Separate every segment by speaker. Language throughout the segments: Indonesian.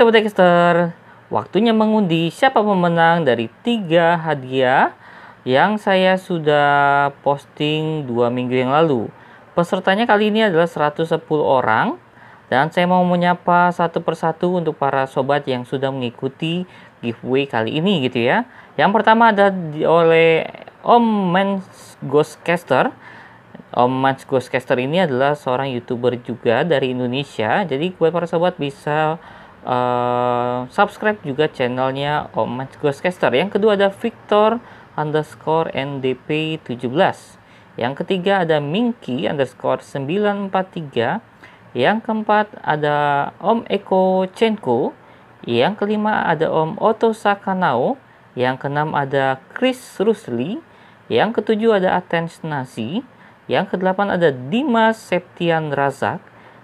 Speaker 1: Sobat Dexter, waktunya mengundi siapa pemenang dari tiga hadiah yang saya sudah posting dua minggu yang lalu. Pesertanya kali ini adalah 110 orang dan saya mau menyapa satu persatu untuk para sobat yang sudah mengikuti giveaway kali ini gitu ya. Yang pertama ada di, oleh Om Mans Ghostcaster. Om Mans Ghostcaster ini adalah seorang YouTuber juga dari Indonesia. Jadi buat para sobat bisa uh, subscribe juga channelnya Om Mats Ghostcaster. Yang kedua ada Victor underscore NDP 17. Yang ketiga ada Minky underscore 943. Yang keempat ada Om Eko Chenko. Yang kelima ada Om Oto Sakanao. Yang keenam ada Chris Rusli. Yang ketujuh ada Atens Nasi. Yang kedelapan ada Dimas Septian Razak.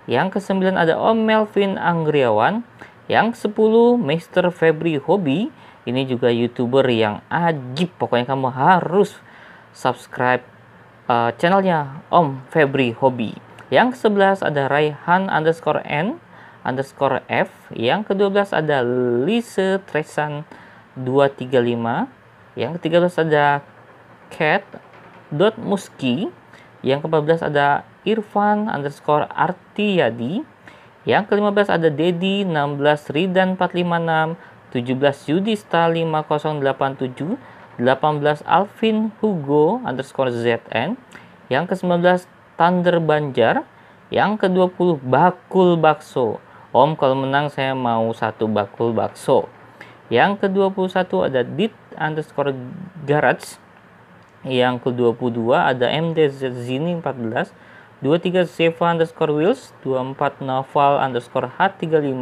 Speaker 1: Yang kesembilan ada Om Melvin Anggriawan. Yang sepuluh Mr. Febri Hobi. Ini juga YouTuber yang ajib. Pokoknya kamu harus subscribe uh, channelnya Om Febri Hobi. Yang ke-11 ada Raihan underscore N underscore F. Yang ke-12 ada Lise Tresan 235. Yang ke-13 ada Cat dot Muski. Yang ke-14 ada Irfan underscore Artiyadi. Yang ke-15 ada Dedi 16 Ridan 456, 17 Yudista 5087, 18 Alvin Hugo underscore ZN. Yang ke-19 Thunder Banjar. Yang ke-20 Bakul Bakso. Om kalau menang saya mau satu bakul bakso. Yang ke-21 ada Dit underscore Garage. Yang ke-22 ada MDZ Zini 14. 23 Zeva underscore Wills, 24 Naval underscore H35,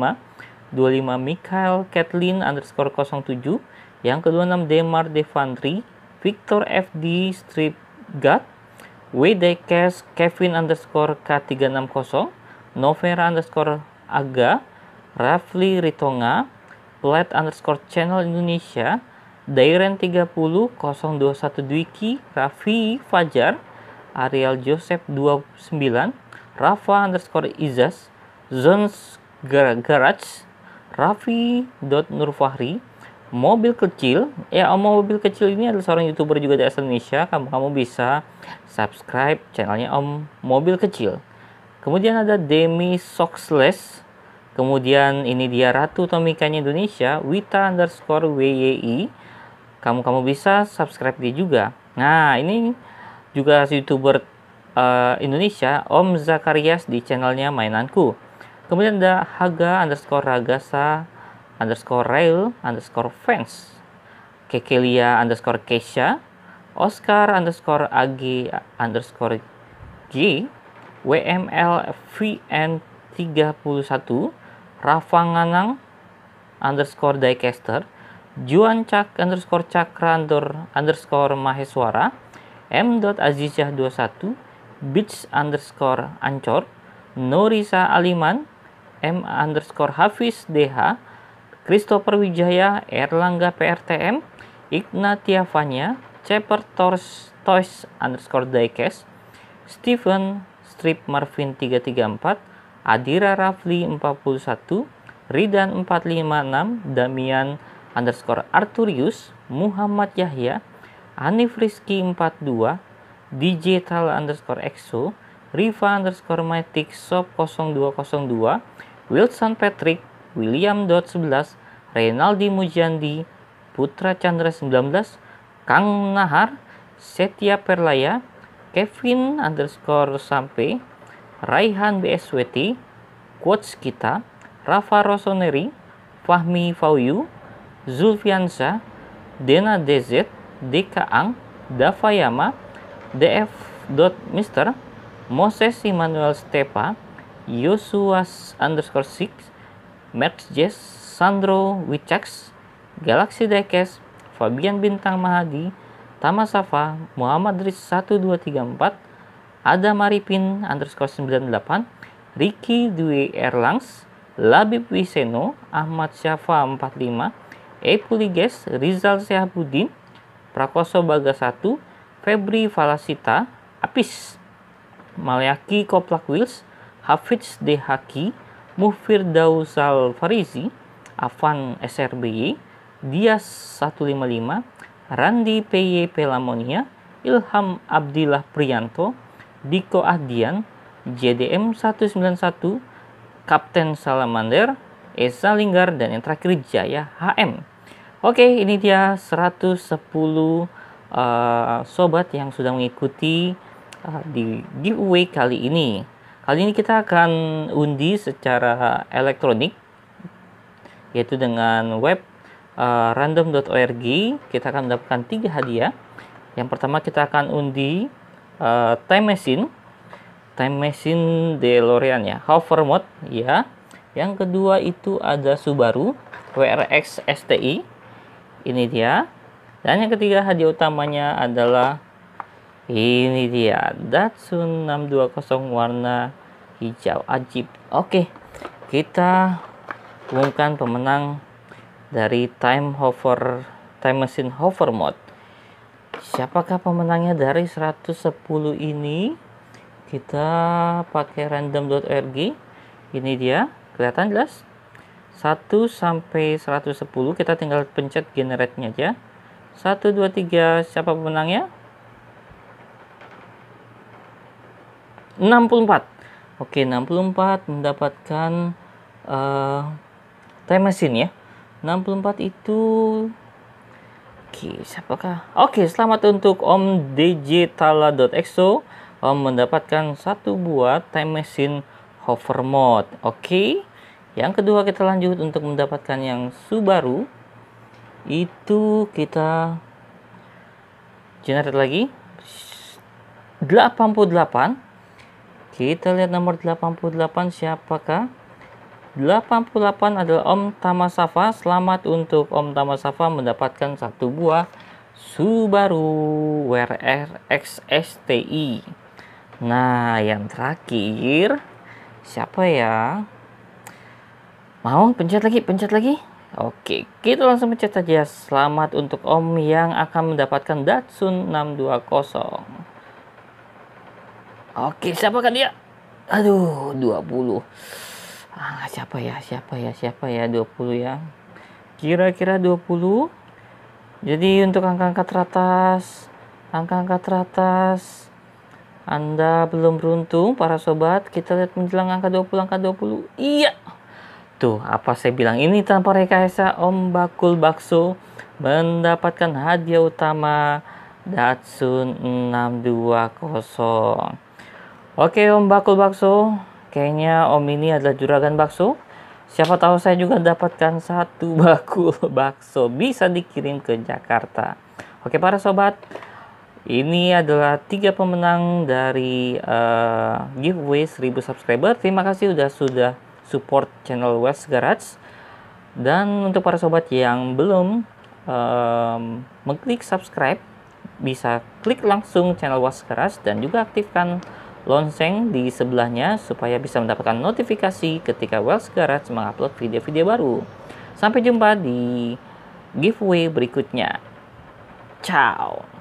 Speaker 1: 25 Mikhail Kathleen underscore 07, yang ke-26 Demar Devantri, Victor FD Strip God, WDKS Kevin underscore K360, Novera underscore Aga, Rafli Ritonga, Plat underscore Channel Indonesia, Dairen 30, 021 Dwiki, Raffi Fajar, Ariel Joseph 29, Rafa underscore Izas, Zons Garage, Raffi Nurfahri, mobil kecil ya Om mobil kecil ini adalah seorang youtuber juga dari Indonesia kamu kamu bisa subscribe channelnya Om mobil kecil kemudian ada Demi Soxless kemudian ini dia Ratu Tomikanya Indonesia Wita underscore WYI kamu kamu bisa subscribe dia juga nah ini juga youtuber uh, Indonesia Om Zakarias di channelnya Mainanku. Kemudian ada Haga underscore Ragasa underscore Rail underscore Fans. Kekelia underscore Keisha. Oscar underscore AG underscore G. WML VN31. Rafa Nganang underscore Diecaster Juan Cak underscore Cakra underscore Maheswara m.azizah21, bits underscore ancor, Norisa Aliman, m underscore Hafiz DH, Christopher Wijaya, Erlangga PRTM, Ignatia Vanya, Ceper Tors Toys underscore Diecast, Steven Strip Marvin 334, Adira Rafli 41, Ridan 456, Damian underscore Arturius, Muhammad Yahya, Anifriski Rizky 42, Digital underscore EXO, Riva underscore Matic Shop 0202, Wilson Patrick, William Dot 11, Renaldi Mujandi, Putra Chandra 19, Kang Nahar, Setia Perlaya, Kevin underscore sampai, Raihan BSWT, Quotes Kita, Rafa Rosoneri, Fahmi Fauyu, Zulfiansa, Dena DZ, Ang, Davayama, df.mister, Moses Immanuel Stepa, Yosuas underscore 6, Max Jess, Sandro Wicax, Galaxy Dekes, Fabian Bintang Mahadi, Tama Safa, Muhammad Riz 1234, Ada Maripin underscore 98, Ricky Dwi Erlangs, Labib Wiseno, Ahmad Syafa 45, Epuliges, Rizal Syahbudin, Prakoso 1, Febri Falasita, Apis, Malayaki Koplak Wills, Hafiz Dehaki, Mufir Dausal Farizi, Afan SRBY, Dias 155, Randi PY Pelamonia, Ilham Abdillah Prianto, Diko Adian, JDM 191, Kapten Salamander, Esa Linggar, dan yang terakhir Jaya HM. Oke, ini dia 110 uh, eh, sobat yang sudah mengikuti uh, di giveaway kali ini. Kali ini kita akan undi secara elektronik yaitu dengan web uh, eh, random.org kita akan mendapatkan tiga hadiah. Yang pertama kita akan undi uh, time machine time machine DeLorean ya, hover mode ya. Yang kedua itu ada Subaru WRX STI ini dia dan yang ketiga hadiah utamanya adalah ini dia Datsun 620 warna hijau ajib oke kita umumkan pemenang dari time hover time machine hover mode siapakah pemenangnya dari 110 ini kita pakai random.org ini dia kelihatan jelas 1 sampai 110 kita tinggal pencet generate-nya aja. 1 2 3 siapa pemenangnya? 64. Oke, 64 mendapatkan uh, time machine ya. 64 itu Oke, siapakah? Oke, selamat untuk Om DJ Om mendapatkan satu buah time machine hover mode. Oke. Yang kedua kita lanjut untuk mendapatkan yang Subaru itu kita generate lagi 88 kita lihat nomor 88 siapakah 88 adalah Om Tamasafa selamat untuk Om Tamasafa mendapatkan satu buah Subaru Wrx STI. nah yang terakhir siapa ya Mau pencet lagi, pencet lagi. Oke, kita langsung pencet saja. Selamat untuk Om yang akan mendapatkan Datsun 620. Oke, siapa kan dia? Aduh, 20. Ah, siapa ya? Siapa ya? Siapa ya 20 ya? Kira-kira 20. Jadi untuk angka-angka teratas, angka-angka teratas Anda belum beruntung para sobat. Kita lihat menjelang angka 20, angka 20. Iya itu apa saya bilang ini tanpa rekayasa Om Bakul Bakso mendapatkan hadiah utama Datsun 620. Oke Om Bakul Bakso, kayaknya Om ini adalah juragan bakso. Siapa tahu saya juga dapatkan satu bakul bakso bisa dikirim ke Jakarta. Oke para sobat, ini adalah tiga pemenang dari uh, giveaway 1000 subscriber. Terima kasih sudah sudah support channel West Garage. Dan untuk para sobat yang belum um, mengklik subscribe, bisa klik langsung channel West Garage dan juga aktifkan lonceng di sebelahnya supaya bisa mendapatkan notifikasi ketika Wells Garage mengupload video-video baru. Sampai jumpa di giveaway berikutnya. Ciao!